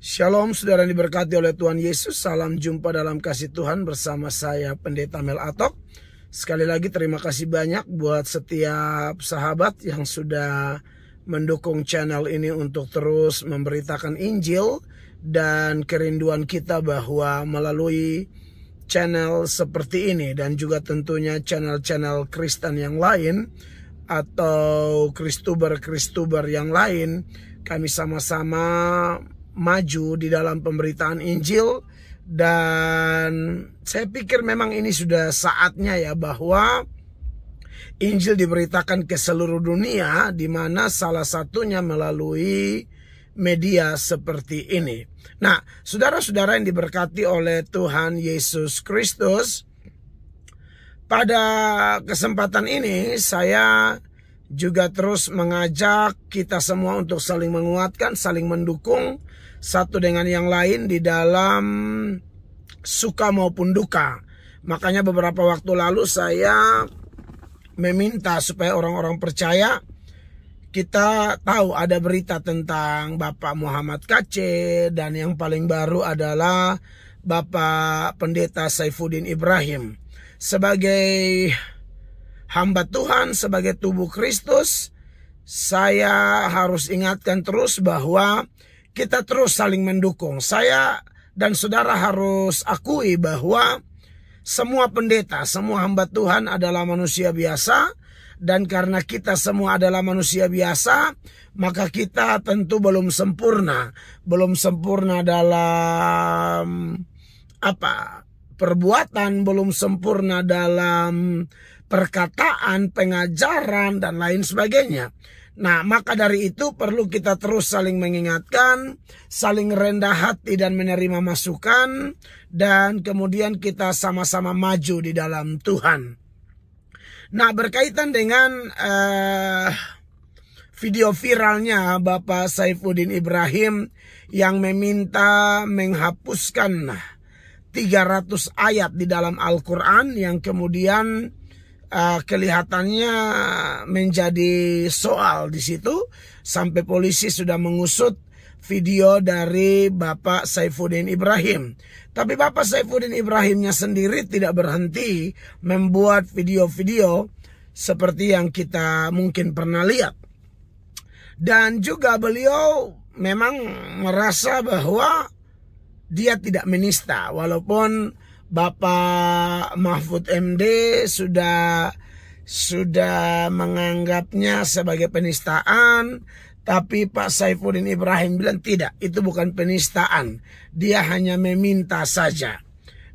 Shalom saudara diberkati oleh Tuhan Yesus Salam jumpa dalam kasih Tuhan bersama saya Pendeta Mel Atok Sekali lagi terima kasih banyak buat setiap sahabat yang sudah mendukung channel ini untuk terus memberitakan Injil Dan kerinduan kita bahwa melalui channel seperti ini Dan juga tentunya channel-channel Kristen yang lain Atau Kristuber-Kristuber yang lain Kami sama-sama maju di dalam pemberitaan Injil dan saya pikir memang ini sudah saatnya ya bahwa Injil diberitakan ke seluruh dunia di mana salah satunya melalui media seperti ini. Nah, saudara-saudara yang diberkati oleh Tuhan Yesus Kristus, pada kesempatan ini saya juga terus mengajak kita semua untuk saling menguatkan, saling mendukung satu dengan yang lain di dalam suka maupun duka. Makanya beberapa waktu lalu saya meminta supaya orang-orang percaya kita tahu ada berita tentang Bapak Muhammad Kace dan yang paling baru adalah Bapak Pendeta Saifuddin Ibrahim sebagai hamba Tuhan, sebagai tubuh Kristus, saya harus ingatkan terus bahwa kita terus saling mendukung. Saya dan saudara harus akui bahwa semua pendeta, semua hamba Tuhan adalah manusia biasa dan karena kita semua adalah manusia biasa, maka kita tentu belum sempurna, belum sempurna dalam apa? perbuatan, belum sempurna dalam perkataan, pengajaran dan lain sebagainya. Nah, maka dari itu perlu kita terus saling mengingatkan, saling rendah hati dan menerima masukan, dan kemudian kita sama-sama maju di dalam Tuhan. Nah, berkaitan dengan uh, video viralnya Bapak Saifuddin Ibrahim yang meminta menghapuskan 300 ayat di dalam Al-Quran yang kemudian uh, kelihatannya menjadi soal di situ sampai polisi sudah mengusut video dari Bapak Saifuddin Ibrahim. Tapi Bapak Saifuddin Ibrahimnya sendiri tidak berhenti membuat video-video seperti yang kita mungkin pernah lihat. Dan juga beliau memang merasa bahwa dia tidak menista walaupun Bapak Mahfud MD sudah sudah menganggapnya sebagai penistaan tapi Pak Saifuddin Ibrahim bilang tidak itu bukan penistaan dia hanya meminta saja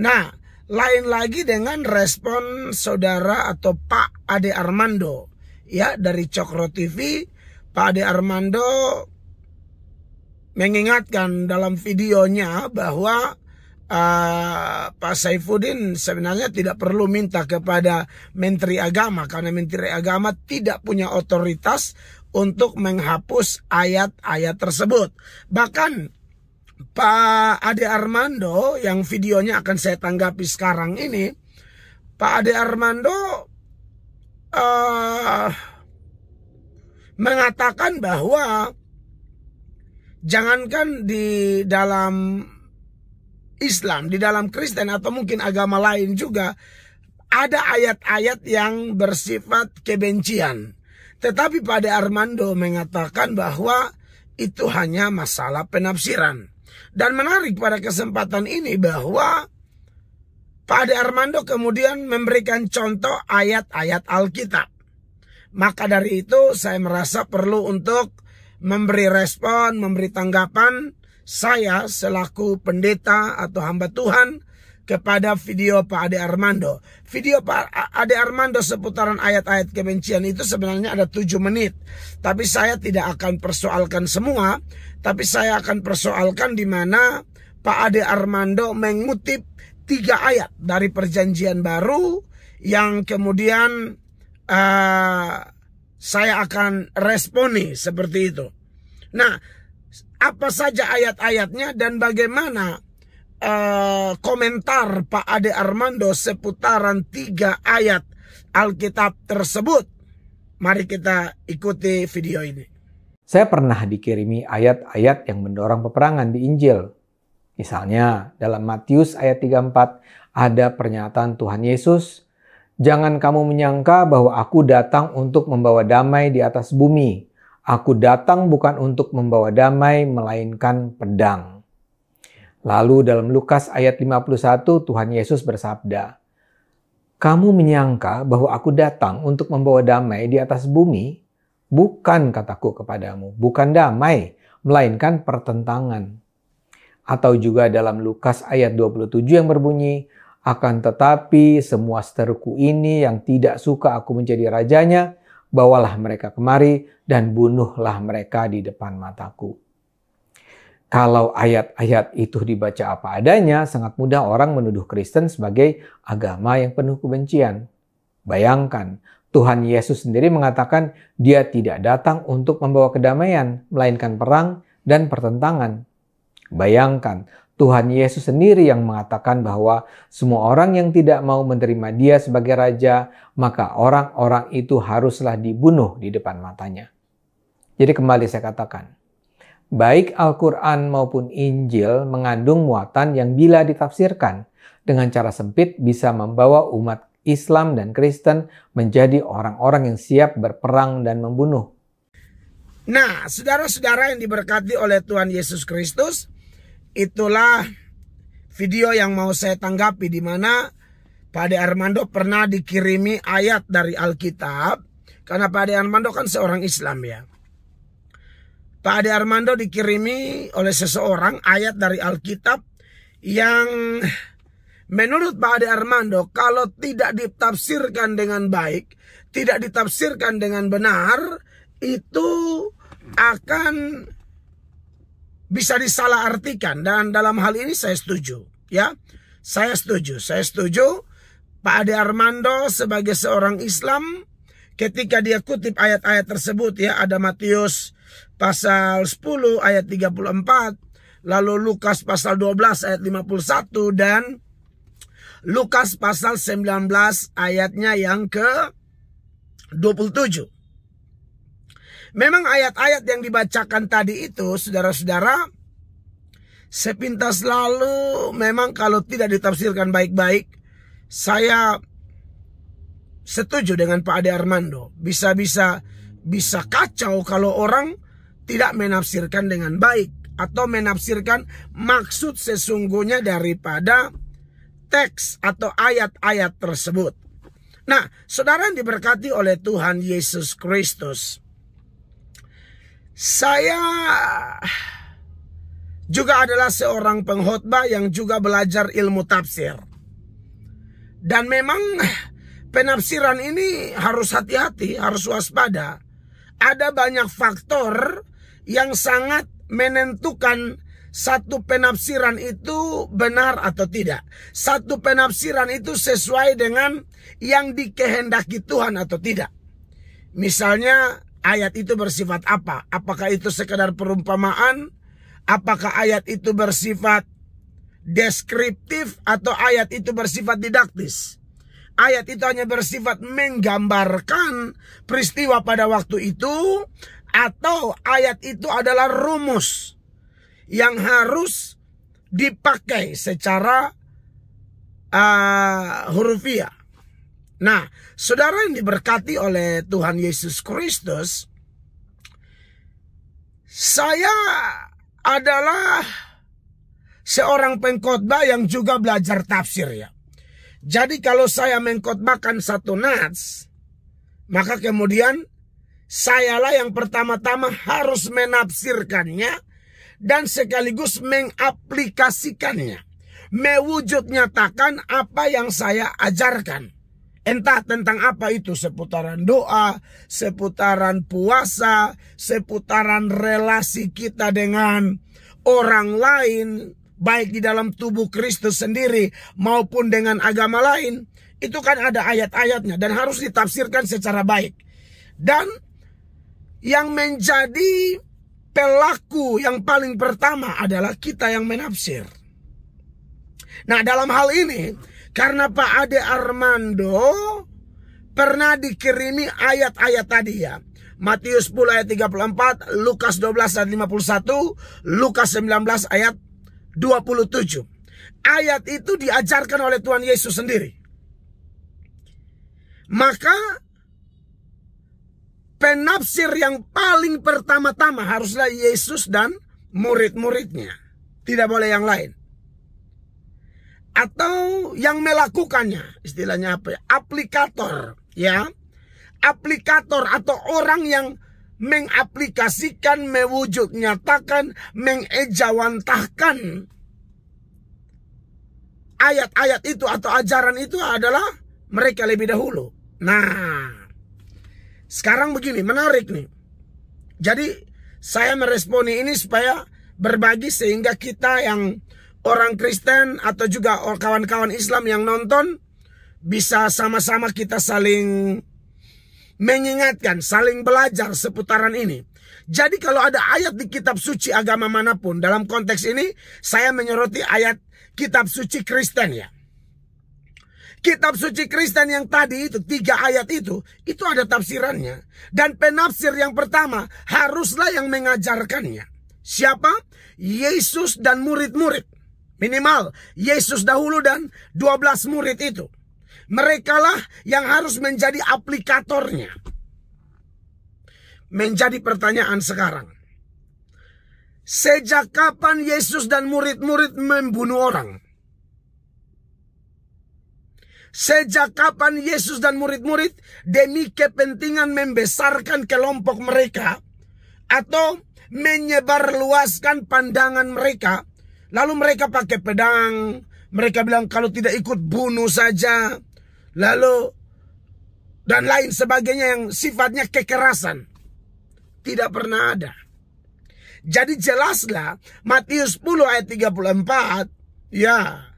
nah lain lagi dengan respon saudara atau Pak Ade Armando ya dari Cokro TV Pak Ade Armando mengingatkan dalam videonya bahwa uh, Pak Saifuddin sebenarnya tidak perlu minta kepada Menteri Agama karena Menteri Agama tidak punya otoritas untuk menghapus ayat-ayat tersebut. Bahkan Pak Ade Armando yang videonya akan saya tanggapi sekarang ini, Pak Ade Armando uh, mengatakan bahwa jangankan di dalam Islam, di dalam Kristen atau mungkin agama lain juga ada ayat-ayat yang bersifat kebencian. Tetapi pada Armando mengatakan bahwa itu hanya masalah penafsiran. Dan menarik pada kesempatan ini bahwa pada Armando kemudian memberikan contoh ayat-ayat Alkitab. Maka dari itu saya merasa perlu untuk memberi respon, memberi tanggapan saya selaku pendeta atau hamba Tuhan kepada video Pak Ade Armando. Video Pak Ade Armando seputaran ayat-ayat kebencian itu sebenarnya ada tujuh menit. Tapi saya tidak akan persoalkan semua, tapi saya akan persoalkan di mana Pak Ade Armando mengutip tiga ayat dari perjanjian baru yang kemudian uh, saya akan responi seperti itu. Nah, apa saja ayat-ayatnya dan bagaimana uh, komentar Pak Ade Armando seputaran tiga ayat Alkitab tersebut. Mari kita ikuti video ini. Saya pernah dikirimi ayat-ayat yang mendorong peperangan di Injil. Misalnya dalam Matius ayat 34 ada pernyataan Tuhan Yesus, "Jangan kamu menyangka bahwa aku datang untuk membawa damai di atas bumi. Aku datang bukan untuk membawa damai, melainkan pedang. Lalu dalam Lukas ayat 51 Tuhan Yesus bersabda, Kamu menyangka bahwa aku datang untuk membawa damai di atas bumi? Bukan kataku kepadamu, bukan damai, melainkan pertentangan. Atau juga dalam Lukas ayat 27 yang berbunyi, akan tetapi semua seteruku ini yang tidak suka aku menjadi rajanya, bawalah mereka kemari dan bunuhlah mereka di depan mataku. Kalau ayat-ayat itu dibaca apa adanya, sangat mudah orang menuduh Kristen sebagai agama yang penuh kebencian. Bayangkan, Tuhan Yesus sendiri mengatakan dia tidak datang untuk membawa kedamaian, melainkan perang dan pertentangan. Bayangkan, Tuhan Yesus sendiri yang mengatakan bahwa semua orang yang tidak mau menerima Dia sebagai raja, maka orang-orang itu haruslah dibunuh di depan matanya. Jadi, kembali saya katakan, baik Al-Quran maupun Injil mengandung muatan yang bila ditafsirkan dengan cara sempit bisa membawa umat Islam dan Kristen menjadi orang-orang yang siap berperang dan membunuh. Nah, saudara-saudara yang diberkati oleh Tuhan Yesus Kristus, itulah video yang mau saya tanggapi di mana Pak De Armando pernah dikirimi ayat dari Alkitab karena Pak De Armando kan seorang Islam ya. Pak Ade Armando dikirimi oleh seseorang ayat dari Alkitab yang menurut Pak Ade Armando kalau tidak ditafsirkan dengan baik, tidak ditafsirkan dengan benar, itu akan bisa disalahartikan dan dalam hal ini saya setuju ya saya setuju saya setuju Pak Ade Armando sebagai seorang Islam ketika dia kutip ayat-ayat tersebut ya ada Matius pasal 10 ayat 34 lalu Lukas pasal 12 ayat 51 dan Lukas pasal 19 ayatnya yang ke 27 Memang ayat-ayat yang dibacakan tadi itu, saudara-saudara, sepintas lalu memang kalau tidak ditafsirkan baik-baik, saya setuju dengan Pak Ade Armando. Bisa-bisa bisa kacau kalau orang tidak menafsirkan dengan baik atau menafsirkan maksud sesungguhnya daripada teks atau ayat-ayat tersebut. Nah, saudara yang diberkati oleh Tuhan Yesus Kristus, saya juga adalah seorang pengkhotbah yang juga belajar ilmu tafsir. Dan memang penafsiran ini harus hati-hati, harus waspada. Ada banyak faktor yang sangat menentukan satu penafsiran itu benar atau tidak. Satu penafsiran itu sesuai dengan yang dikehendaki Tuhan atau tidak. Misalnya Ayat itu bersifat apa? Apakah itu sekedar perumpamaan? Apakah ayat itu bersifat deskriptif atau ayat itu bersifat didaktis? Ayat itu hanya bersifat menggambarkan peristiwa pada waktu itu atau ayat itu adalah rumus yang harus dipakai secara uh, hurufiah. Nah, saudara yang diberkati oleh Tuhan Yesus Kristus, saya adalah seorang pengkhotbah yang juga belajar tafsir ya. Jadi kalau saya mengkhotbahkan satu nats, maka kemudian sayalah yang pertama-tama harus menafsirkannya dan sekaligus mengaplikasikannya. Mewujud nyatakan apa yang saya ajarkan. Entah tentang apa itu, seputaran doa, seputaran puasa, seputaran relasi kita dengan orang lain, baik di dalam tubuh Kristus sendiri maupun dengan agama lain. Itu kan ada ayat-ayatnya dan harus ditafsirkan secara baik. Dan yang menjadi pelaku yang paling pertama adalah kita yang menafsir. Nah, dalam hal ini, karena Pak Ade Armando pernah dikirimi ayat-ayat tadi ya. Matius 10 ayat 34, Lukas 12 ayat 51, Lukas 19 ayat 27. Ayat itu diajarkan oleh Tuhan Yesus sendiri. Maka penafsir yang paling pertama-tama haruslah Yesus dan murid-muridnya. Tidak boleh yang lain atau yang melakukannya istilahnya apa ya aplikator ya aplikator atau orang yang mengaplikasikan mewujud nyatakan mengejawantahkan ayat-ayat itu atau ajaran itu adalah mereka lebih dahulu nah sekarang begini menarik nih jadi saya meresponi ini supaya berbagi sehingga kita yang orang Kristen atau juga kawan-kawan Islam yang nonton bisa sama-sama kita saling mengingatkan, saling belajar seputaran ini. Jadi kalau ada ayat di kitab suci agama manapun dalam konteks ini saya menyoroti ayat kitab suci Kristen ya. Kitab suci Kristen yang tadi itu, tiga ayat itu, itu ada tafsirannya. Dan penafsir yang pertama haruslah yang mengajarkannya. Siapa? Yesus dan murid-murid. Minimal Yesus dahulu dan 12 murid itu. mereka lah yang harus menjadi aplikatornya. Menjadi pertanyaan sekarang. Sejak kapan Yesus dan murid-murid membunuh orang? Sejak kapan Yesus dan murid-murid demi kepentingan membesarkan kelompok mereka atau menyebarluaskan pandangan mereka Lalu mereka pakai pedang. Mereka bilang kalau tidak ikut bunuh saja. Lalu dan lain sebagainya yang sifatnya kekerasan. Tidak pernah ada. Jadi jelaslah Matius 10 ayat 34. Ya.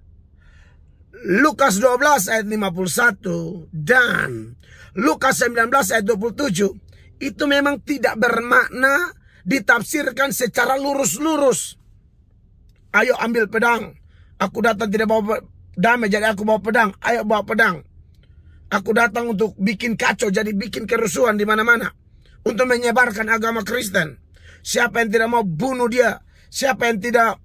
Lukas 12 ayat 51 dan Lukas 19 ayat 27 itu memang tidak bermakna ditafsirkan secara lurus-lurus. Ayo ambil pedang. Aku datang tidak bawa damai jadi aku bawa pedang. Ayo bawa pedang. Aku datang untuk bikin kacau jadi bikin kerusuhan di mana-mana. Untuk menyebarkan agama Kristen. Siapa yang tidak mau bunuh dia. Siapa yang tidak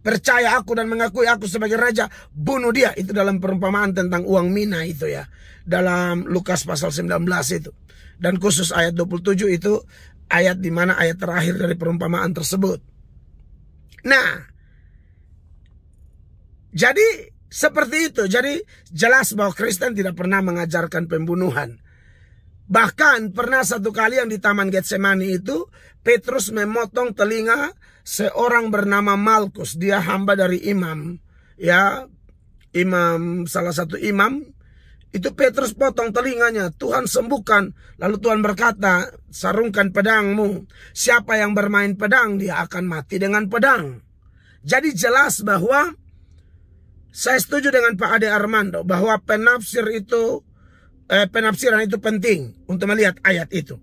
percaya aku dan mengakui aku sebagai raja, bunuh dia. Itu dalam perumpamaan tentang uang mina itu ya. Dalam Lukas pasal 19 itu. Dan khusus ayat 27 itu ayat dimana ayat terakhir dari perumpamaan tersebut. Nah, jadi seperti itu. Jadi jelas bahwa Kristen tidak pernah mengajarkan pembunuhan. Bahkan pernah satu kali yang di Taman Getsemani itu Petrus memotong telinga seorang bernama Malkus, dia hamba dari imam, ya, imam salah satu imam itu Petrus potong telinganya, Tuhan sembuhkan. Lalu Tuhan berkata, sarungkan pedangmu. Siapa yang bermain pedang, dia akan mati dengan pedang. Jadi jelas bahwa saya setuju dengan Pak Ade Armando bahwa penafsir itu eh, penafsiran itu penting untuk melihat ayat itu.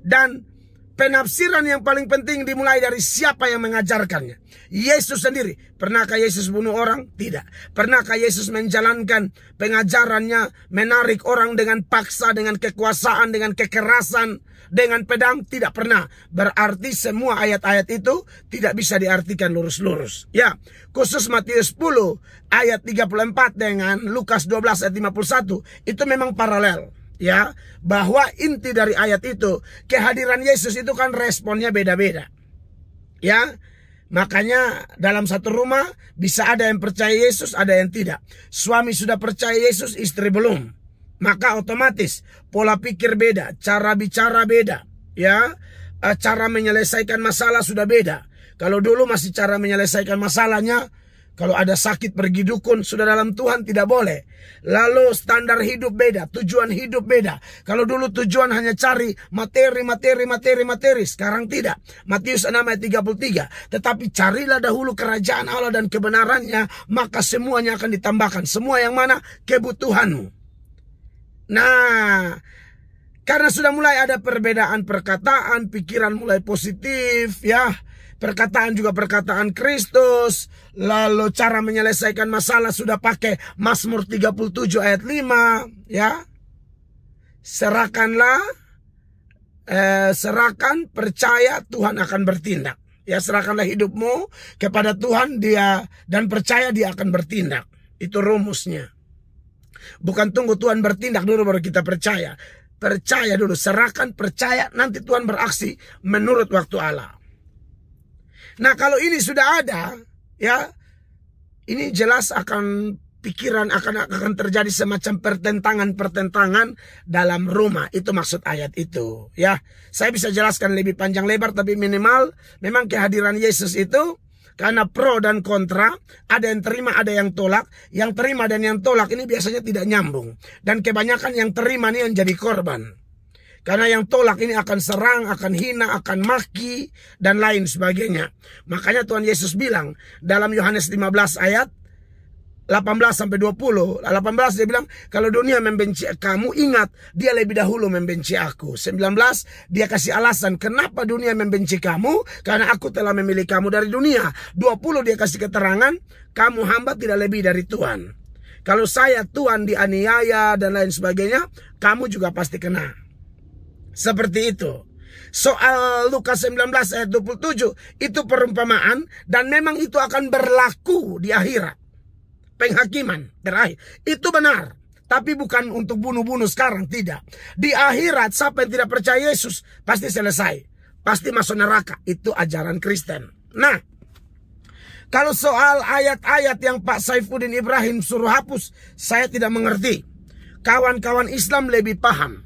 Dan penafsiran yang paling penting dimulai dari siapa yang mengajarkannya. Yesus sendiri. Pernahkah Yesus bunuh orang? Tidak. Pernahkah Yesus menjalankan pengajarannya menarik orang dengan paksa, dengan kekuasaan, dengan kekerasan, dengan pedang? Tidak pernah. Berarti semua ayat-ayat itu tidak bisa diartikan lurus-lurus. Ya, khusus Matius 10 ayat 34 dengan Lukas 12 ayat 51 itu memang paralel ya bahwa inti dari ayat itu kehadiran Yesus itu kan responnya beda-beda ya makanya dalam satu rumah bisa ada yang percaya Yesus ada yang tidak suami sudah percaya Yesus istri belum maka otomatis pola pikir beda cara bicara beda ya eh, cara menyelesaikan masalah sudah beda kalau dulu masih cara menyelesaikan masalahnya kalau ada sakit pergi dukun sudah dalam Tuhan tidak boleh. Lalu standar hidup beda, tujuan hidup beda. Kalau dulu tujuan hanya cari materi, materi, materi, materi. Sekarang tidak. Matius 6 ayat 33. Tetapi carilah dahulu kerajaan Allah dan kebenarannya. Maka semuanya akan ditambahkan. Semua yang mana? Kebutuhanmu. Nah, karena sudah mulai ada perbedaan perkataan, pikiran mulai positif ya Perkataan juga perkataan Kristus. Lalu cara menyelesaikan masalah sudah pakai Mazmur 37 ayat 5. Ya. Serahkanlah. Eh, serahkan, percaya Tuhan akan bertindak. Ya serahkanlah hidupmu kepada Tuhan dia dan percaya dia akan bertindak. Itu rumusnya. Bukan tunggu Tuhan bertindak dulu baru kita percaya. Percaya dulu, serahkan, percaya, nanti Tuhan beraksi menurut waktu Allah. Nah, kalau ini sudah ada, ya, ini jelas akan pikiran akan akan terjadi semacam pertentangan-pertentangan dalam rumah. Itu maksud ayat itu, ya. Saya bisa jelaskan lebih panjang lebar tapi minimal memang kehadiran Yesus itu karena pro dan kontra, ada yang terima, ada yang tolak, yang terima dan yang tolak ini biasanya tidak nyambung dan kebanyakan yang terima ini yang jadi korban. Karena yang tolak ini akan serang, akan hina, akan maki, dan lain sebagainya. Makanya Tuhan Yesus bilang dalam Yohanes 15 ayat 18 sampai 20. 18 nah, dia bilang, kalau dunia membenci kamu, ingat dia lebih dahulu membenci aku. 19 dia kasih alasan kenapa dunia membenci kamu karena aku telah memilih kamu dari dunia. 20 dia kasih keterangan, kamu hamba tidak lebih dari Tuhan. Kalau saya Tuhan dianiaya dan lain sebagainya, kamu juga pasti kena. Seperti itu. Soal Lukas 19 ayat 27 itu perumpamaan dan memang itu akan berlaku di akhirat. Penghakiman terakhir. Itu benar. Tapi bukan untuk bunuh-bunuh sekarang, tidak. Di akhirat siapa yang tidak percaya Yesus pasti selesai. Pasti masuk neraka. Itu ajaran Kristen. Nah, kalau soal ayat-ayat yang Pak Saifuddin Ibrahim suruh hapus, saya tidak mengerti. Kawan-kawan Islam lebih paham.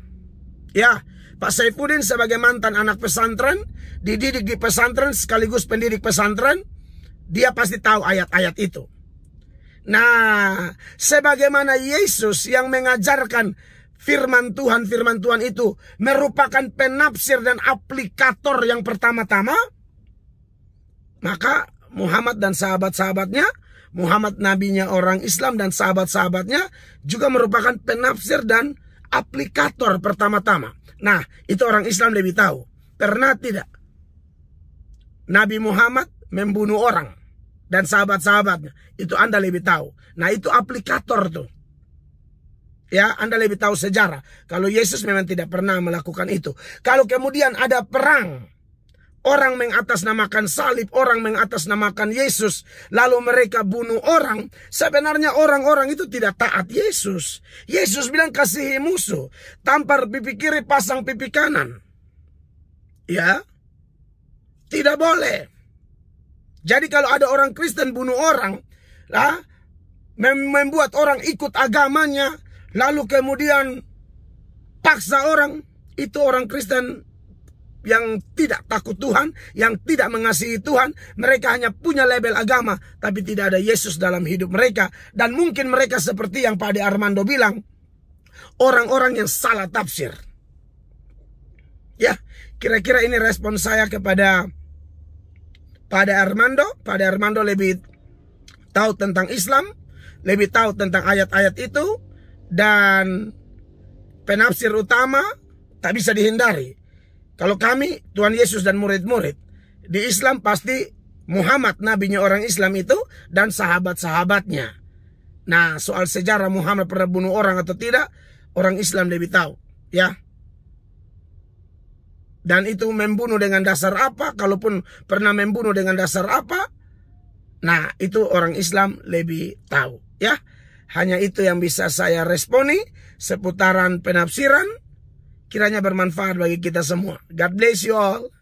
Ya, Pak Saipudin sebagai mantan anak pesantren, dididik di pesantren sekaligus pendidik pesantren, dia pasti tahu ayat-ayat itu. Nah, sebagaimana Yesus yang mengajarkan firman Tuhan, firman Tuhan itu merupakan penafsir dan aplikator yang pertama-tama, maka Muhammad dan sahabat-sahabatnya Muhammad nabinya orang Islam dan sahabat-sahabatnya juga merupakan penafsir dan aplikator pertama-tama. Nah, itu orang Islam lebih tahu. Pernah tidak Nabi Muhammad membunuh orang dan sahabat-sahabatnya? Itu Anda lebih tahu. Nah, itu aplikator tuh. Ya, Anda lebih tahu sejarah. Kalau Yesus memang tidak pernah melakukan itu. Kalau kemudian ada perang Orang mengatasnamakan salib, orang mengatasnamakan Yesus, lalu mereka bunuh orang. Sebenarnya orang-orang itu tidak taat Yesus. Yesus bilang kasihi musuh, tampar pipi kiri, pasang pipi kanan. Ya, tidak boleh. Jadi kalau ada orang Kristen bunuh orang, lah, membuat orang ikut agamanya, lalu kemudian paksa orang, itu orang Kristen yang tidak takut Tuhan, yang tidak mengasihi Tuhan. Mereka hanya punya label agama, tapi tidak ada Yesus dalam hidup mereka. Dan mungkin mereka seperti yang Pak Ade Armando bilang, orang-orang yang salah tafsir. Ya, kira-kira ini respon saya kepada Pak Armando. pada Armando lebih tahu tentang Islam, lebih tahu tentang ayat-ayat itu, dan penafsir utama tak bisa dihindari kalau kami, Tuhan Yesus dan murid-murid, di Islam pasti Muhammad nabinya orang Islam itu dan sahabat-sahabatnya. Nah, soal sejarah Muhammad pernah bunuh orang atau tidak, orang Islam lebih tahu, ya. Dan itu membunuh dengan dasar apa, kalaupun pernah membunuh dengan dasar apa, nah itu orang Islam lebih tahu, ya. Hanya itu yang bisa saya responi seputaran penafsiran kiranya bermanfaat bagi kita semua. God bless you all.